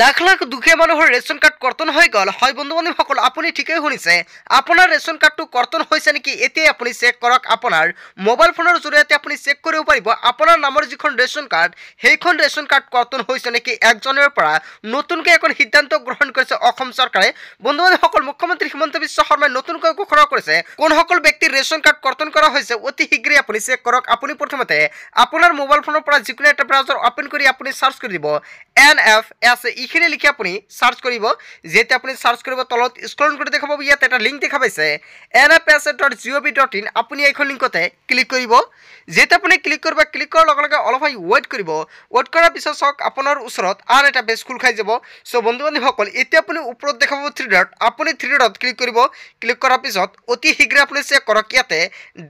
লাখ লাখ দুখীয়া মানুহৰ ration card কৰ্তন হৈ গ'ল হয় বন্ধু বান্ধৱীসকল আপুনি ঠিকেই শুনিছে আপোনাৰ ৰেচন কাৰ্ডটো কৰ্তন হৈছে নেকি এতিয়াই আপুনি চেক কৰক আপোনাৰ মোবাইল ফোনৰ জৰিয়তে আপুনি চেক কৰিব পাৰিব আপোনাৰ নামৰ যিখন ৰেচন কাৰ্ড সেইখন ৰেচন কাৰ্ড কৰ্তন হৈছে নেকি একজনৰ পৰা নতুনকৈ এখন সিদ্ধান্ত গ্ৰহণ কৰিছে অসম চৰকাৰে বন্ধু বান্ধৱীসকল মুখ্যমন্ত্ৰী হিমন্ত বিশ্ব শৰ্মাই নতুনকৈ ঘোষণা কৰিছে কোনসকল ব্যক্তিৰ ৰেচন কাৰ্ড কৰ্তন কৰা হৈছে অতি শীঘ্ৰে আপুনি চেক কৰক আপুনি প্ৰথমতে আপোনাৰ মোবাইল ফোনৰ পৰা যিকোনো এটা ব্ৰাউজাৰ অপেন কৰি আপুনি চাৰ্চ কৰি দিব এন এফ এছ এইখানে লিখি আপুনি চাৰ্চ কৰিব যেতিয়া আপুনি চাৰ্চ কৰিব তলত স্ক্রলন করে দেখা পাব ইয়াত এটা লিংক দেখা পাইছে N F S A dot O' V dot in আপুনি এইখন লিংকতে ক্লিক কৰিব যেহেতু আপুনি ক্লিক কৰিব ক্লিক কৰাৰ লগে লগে অলপ অলপাই ৱেইট কৰিব ৱেইট কৰাৰ পিছত চাওক আপোনাৰ ওচৰত আৰ এটা বেস খুল খাই যাব চ' বন্ধু বান্ধৱীসকল এতিয়া আপুনি ওপৰত উপৰ দেখা পাব থ্ৰি ডট আপনি থ্ৰি ডট ক্লিক কৰিব ক্লিক কৰাৰ পিছত অতি শীঘ্ৰে আপুনি চেক কৰক ইয়াতে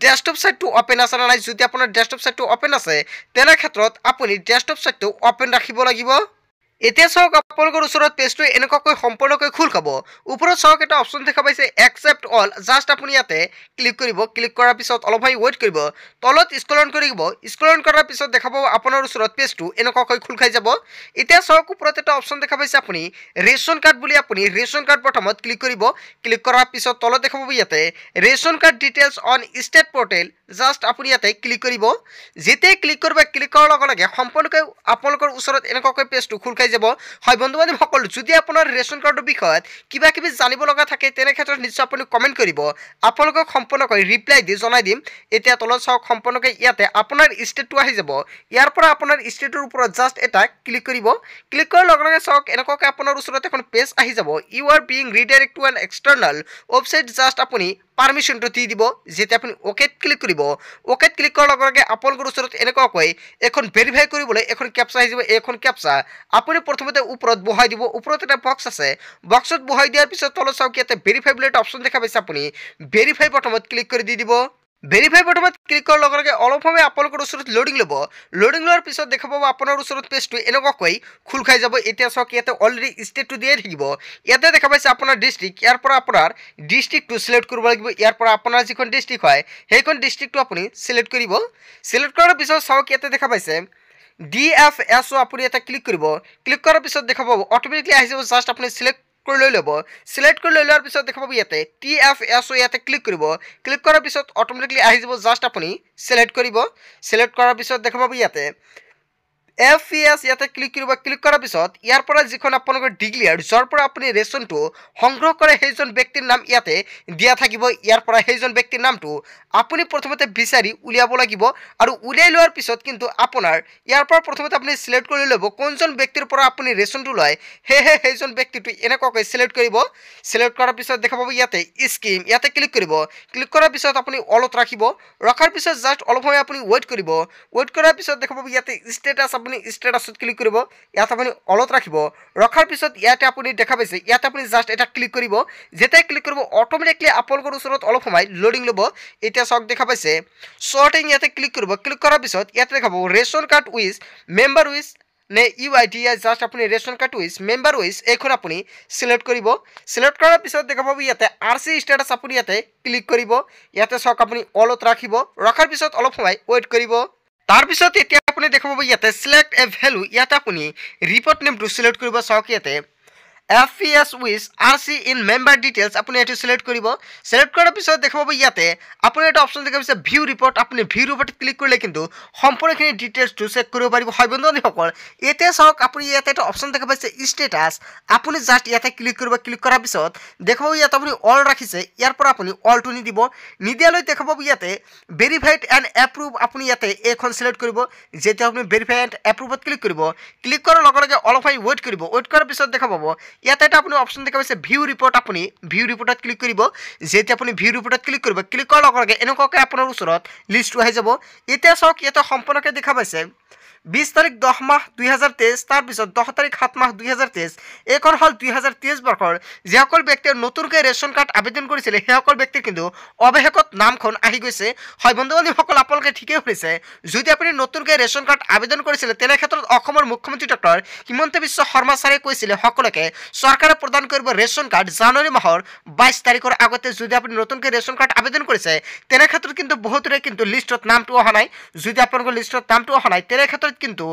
ডেস্কটপ চাইটটো অ'পেন আছে নাই যদি আপোনাৰ ডেস্কটপ চাইটটো অ'পেন আছে তেনে ক্ষেত্ৰত আপুনি ডেস্কটপ চাইটটো অ'পেন ৰাখিব লাগিব এতিয়া চাওক আপোনালোকৰ ওচৰত পেজটো এনেকুৱাকৈ সম্পূৰ্ণকৈ খোল খাব ওপৰত চাওক এটা অপশ্যন দেখা পাইছে একচেপ্ট অল জাষ্ট আপুনি ইয়াতে ক্লিক কৰিব ক্লিক কৰাৰ পিছত অলপ সময় ৱেইট কৰিব তলত অন কৰি দিব অন কৰাৰ পিছত দেখা পাব আপোনাৰ ওচৰত পেজটো এনেকুৱাকৈ খোল খাই যাব এতিয়া চাওক ওপৰত এটা অপশ্যন দেখা পাইছে আপুনি ৰেচন কাৰ্ড বুলি আপুনি ৰেচন কাৰ্ড প্ৰথমত ক্লিক কৰিব ক্লিক কৰাৰ পিছত তলত দেখা পাব ইয়াতে ration card details on state portal just আপুনি ইয়াতে ক্লিক কৰিব যেতিয়াই ক্লিক কৰিব ক্লিক কৰাৰ লগে লগে সম্পূৰ্ণকৈ আপোনালোকৰ ওচৰত এনেকুৱাকৈ পেজটো খোল খাই যাব হয় বন্ধু বান্ধৱ সকলো যদি আপোনাৰ ৰেচন কাৰ্ডৰ বিষয়ত কিবা কিবি জানিব লগা থাকে তেনে ক্ষেত্ৰত নিশ্চয় আপুনি কমেণ্ট কৰিব আপোনালোকক সম্পূৰ্ণকৈ ৰিপ্লাই দি জনাই দিম এতিয়া তলত চাওক সম্পূৰ্ণকৈ ইয়াতে আপোনাৰ ষ্টেটটো আহি যাব ইয়াৰ পৰা আপোনাৰ ষ্টেটটোৰ ওপৰত জাষ্ট এটা ক্লিক কৰিব ক্লিক কৰাৰ লগে লগে চাওক এনেকুৱাকৈ আপোনাৰ ওচৰত এখন পেজ আহি যাব you are being redirected to an external website just আপুনি পারমিশনটো দি দিব যেতিয়া আপুনি অ'কেত ক্লিক কৰিব অ'কেত ক্লিক কৰাৰ লগে লগে আপোনালোকৰ ওচৰত এনেকুৱাকৈ এখন ভেৰিফাই কৰিবলৈ এখন কেপচা আহি যাব এখন কেপচা আপুনি প্ৰথমতে ওপৰত বহাই দিব ওপৰত এটা বক্স আছে বক্সত বহাই দিয়াৰ পিছত তলত চাওক ইয়াতে ভেৰিফাই বুলি এটা অপশ্যন দেখা পাইছে আপুনি ভেৰিফাই বটমত ক্লিক কৰি দি দিব ভেৰিফাই বটনত ক্লিক কৰাৰ লগে কৰাৰ অলপভাবে আপোনালোকৰ ওচৰত লোডিং লব লোডিং লোৱাৰ পিছত দেখা পাব আপনাৰ ওসৰ পেজট এনেকি খোল খাই যাব এতিয়া চাওক ইয়াতে অলৰেডি ষ্টেটটো দিয়ে থাকিব ইয়াতে দেখা পাইছে আপোনাৰ ডিষ্ট্ৰিক্ট ইয়াৰ পৰা আপোনাৰ ডিষ্ট্ৰিক্টটো চিলেক্ট কৰিব লাগিব ইয়াৰ পৰা আপোনাৰ যিখন ডিষ্ট্ৰিক্ট হয় সেইখন ডিস্ট্ৰিক্ট আপুনি চিলেক্ট কৰিব চিলেক্ট কৰাৰ পিছত চাওক ইয়াতে দেখা পাইছে ডি এফ এছ অ' আপুনি এটা ক্লিক কৰিব ক্লিক কৰাৰ পিছত দেখা পাব অট'মেটিকলি আহি যাব জাষ্ট আপুনি চিলেক্ট কৰি লৈ ল'ব চিলেক্ট কৰি লৈ লোৱাৰ পিছত দেখা পাব ইয়াতে টি এফ এছ অ' ইয়াতে ক্লিক কৰিব ক্লিক কৰাৰ পিছত অট'মেটিকলি আহি যাব জাষ্ট আপুনি চিলেক্ট কৰিব চিলেক্ট কৰাৰ পিছত দেখা ইয়াতে এফ এছ e ইয়াতে ক্লিক কৰিব ক্লিক কৰাৰ পিছত ইয়াৰ পৰা যিখন আপোনালোকৰ ডিগ্ৰী আৰু যাৰ পৰা আপুনি ৰেচনটো সংগ্ৰহ কৰে সেইজন ব্যক্তিৰ নাম ইয়াতে দিয়া থাকিব ইয়াৰ পৰা সেইজন ব্যক্তিৰ নামটো আপুনি প্ৰথমতে বিচাৰি উলিয়াব লাগিব আৰু উলিয়াই লোৱাৰ পিছত কিন্তু আপোনাৰ ইয়াৰ পৰা প্ৰথমতে আপুনি চিলেক্ট কৰি ল'ব কোনজন ব্যক্তিৰ পৰা আপুনি ৰেচনটো লয় সেয়েহে সেইজন ব্যক্তিটো এনেকুৱাকৈ চিলেক্ট কৰিব চিলেক্ট কৰাৰ পিছত দেখা পাব ইয়াতে স্কিম ইয়াতে ক্লিক কৰিব ক্লিক কৰাৰ পিছত আপুনি অলত ৰাখিব ৰখাৰ পিছত জাষ্ট অলপ সময় আপুনি ৱেইট কৰিব ৱেইট কৰাৰ পিছত দেখা পাব ইয়াতে ষ্টেটাছ আপুনি আপুনি ষ্টেটাছত ক্লিক কৰিব ইয়াত আপুনি অলত ৰাখিব ৰখাৰ পিছত ইয়াতে আপুনি দেখা পাইছে ইয়াতে আপুনি জাষ্ট এটা ক্লিক কৰিব যেতিয়াই ক্লিক কৰিব অট'মেটিকলি আপোনালোকৰ ওচৰত অলপ সোমাই লোডিং ল'ব এতিয়া চাওক দেখা পাইছে শ্বৰ্টিং ইয়াতে ক্লিক কৰিব ক্লিক কৰাৰ পিছত ইয়াতে দেখা ration card wise member wise নে ইউ আই টি জাষ্ট আপুনি ration card wise member wise এইখন আপুনি চিলেক্ট কৰিব চিলেক্ট কৰাৰ পিছত দেখা পাব ইয়াতে আৰ চি ষ্টেটাছ আপুনি ইয়াতে ক্লিক কৰিব ইয়াতে চাওক আপুনি অলত ৰাখিব ৰখাৰ পিছত অলপ সোমাই ৱেইট কৰিব তাৰপিছত এতিয়া আপুনি দেখা ইয়াতে সিলেক্ট এ ভ্যালু ইয়াতে আপুনি রিপোর্ট নেমটো সিলেক্ট করব চাওক ইয়াতে F P S with R C in member details আপুনি এইটো ছিলেক্ট কৰিব ছিলেক্ট কৰাৰ পিছত দেখা ইয়াতে আপুনি এটা অপশ্যন দেখা পাইছে ভিউ ৰিপৰ্ট আপুনি ভিউ ৰিপৰ্ট ক্লিক কৰিলে কিন্তু সম্পূৰ্ণখিনি ডিটেইলছটো চেক কৰিব পাৰিব হয় বন্ধুসকল এতিয়া চাওক আপুনি ইয়াতে এটা অপশ্যন দেখা পাইছে ষ্টেটাছ আপুনি জাষ্ট ইয়াতে ক্লিক কৰিব ক্লিক কৰাৰ পিছত দেখা পাব ইয়াত আপুনি অল ৰাখিছে ইয়াৰ পৰা আপুনি অলটো নিদিব নিদিয়ালৈ দেখা পাব ইয়াতে ভেৰিফাইড এণ্ড এপ্ৰুভ আপুনি ইয়াতে এখন ছিলেক্ট কৰিব যেতিয়া আপুনি ভেৰিফাইড এণ্ড এপ্ৰুভত ক্লিক কৰিব ক্লিক কৰাৰ লগে লগে অলপ ৱেইট কৰিব ৱেইট কৰাৰ পিছত দেখা পাব ইয়াতে এটা আপুনি অপশ্যন দেখা পাইছে ভিউ ৰিপৰ্ট আপুনি ভিউ ৰিপৰ্টত ক্লিক কৰিব যেতে আপুনি ভিউ ৰিপৰ্টত ক্লিক কৰিব ক্লিক কৰাৰ লগে লগে এনেকুৱাকৈ আপোনাৰ ওচৰত লিস্ট আহ যাব এতিয়া চাওক ইয়াতে সম্পূৰ্ণকৈ দেখা পাইছে বিশ তাৰিখ দহ মাহ দুহেজাৰ তেইছ তাৰপিছত দহ তাৰিখ সাত মাহ দুহেজাৰ তেইছ এইখন হ'ল দুহেজাৰ তেইছ বৰ্ষৰ যিসকল ব্যক্তিয়ে নতুনকৈ ৰেচন কাৰ্ড আবেদন কৰিছিলে সেইসকল ব্যক্তিৰ কিন্তু অৱশেষত নামখন আহি গৈছে হয় বন্ধু বান্ধৱীসকল আপোনালোকে ঠিকেই শুনিছে যদি আপুনি নতুনকৈ ৰেচন কাৰ্ড আবেদন কৰিছিলে তেনেক্ষেত্ৰত অসমৰ মুখ্যমন্ত্ৰী ডক্টৰ হিমন্ত বিশ্ব শৰ্মা ছাৰে কৈছিলে সকলোকে চৰকাৰে প্ৰদান কৰিব ৰেচন কাৰ্ড জানুৱাৰী মাহৰ বাইছ তাৰিখৰ আগতে যদি আপুনি নতুনকৈ ৰেচন কাৰ্ড আবেদন কৰিছে তেনেক্ষেত্ৰত কিন্তু বহুতৰে কিন্তু লিষ্টত নামটো অহা নাই যদি আপোনালোকৰ লিষ্টত নামটো অহা নাই এনে ক্ষেত্ৰত কিন্তু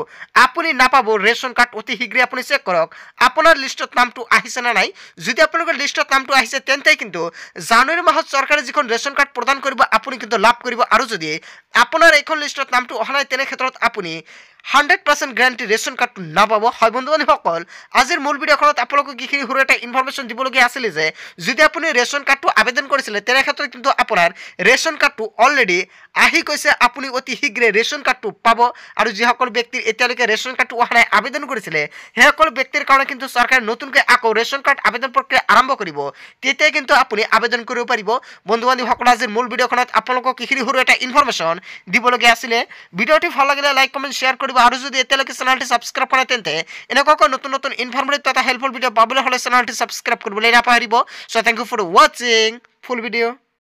আপুনি নাপাব ৰেচন কাৰ্ড অতি শীঘ্ৰে আপুনি চেক কৰক আপোনাৰ লিষ্টত নামটো আহিছে নে নাই যদি আপোনালোকৰ লিষ্টত নামটো আহিছে তেন্তে কিন্তু জানুৱাৰী মাহত চৰকাৰে যিখন ৰেচন কাৰ্ড প্ৰদান কৰিব আপুনি কিন্তু লাভ কৰিব আৰু যদি আপোনাৰ এইখন লিষ্টত নামটো অহা নাই তেনে ক্ষেত্ৰত আপুনি হাণ্ড্ৰেড পাৰ্চেণ্ট গেৰাণ্টি ৰেচন কাৰ্ডটো নাপাব হয় বন্ধুবান্ধীসকল আজিৰ মূল ভিডিঅ'খনত আপোনালোকক কিখিনি সৰু এটা ইনফৰমেশ্যন দিবলগীয়া আছিলে যে যদি আপুনি ৰেচন কাৰ্ডটো আবেদন কৰিছিলে তেনে ক্ষেত্ৰত কিন্তু আপোনাৰ ৰেচন কাৰ্ডটো অলৰেডি আহি কৈছে আপুনি অতি শীঘ্ৰে ৰেচন কাৰ্ডটো পাব আৰু যিসকল ব্যক্তিৰ এতিয়ালৈকে ৰেচন কাৰ্ডটো অহা নাই আবেদন কৰিছিলে সেইসকল ব্যক্তিৰ কাৰণে কিন্তু চৰকাৰে নতুনকৈ আকৌ ৰেচন কাৰ্ড আবেদন প্ৰক্ৰিয়া আৰম্ভ কৰিব তেতিয়াই কিন্তু আপুনি আবেদন কৰিব পাৰিব বন্ধু বান্ধীসকল আজিৰ মূল ভিডিঅ'খনত আপোনালোকক কিখিনি সৰু এটা ইনফৰমেশ্যন দিবলগীয়া আছিলে ভিডিঅ'টি ভাল লাগিলে কৰিব আৰু যদি এতিয়ালৈকে চেনেলটো ছাবস্ক্ৰাইব কৰা তেন্তে এনেকুৱাকৈ নতুন নতুন ইনফৰ্মেটিভ এটা হেল্পফুল ভিডিঅ' পাবলৈ হ'লে চেনেলটো ছাবস্ক্ৰাইব কৰিবলৈ নাপাহৰিব চ' থেংক ইউ ফৰ ৱাটচিং ফুল ভিডিঅ'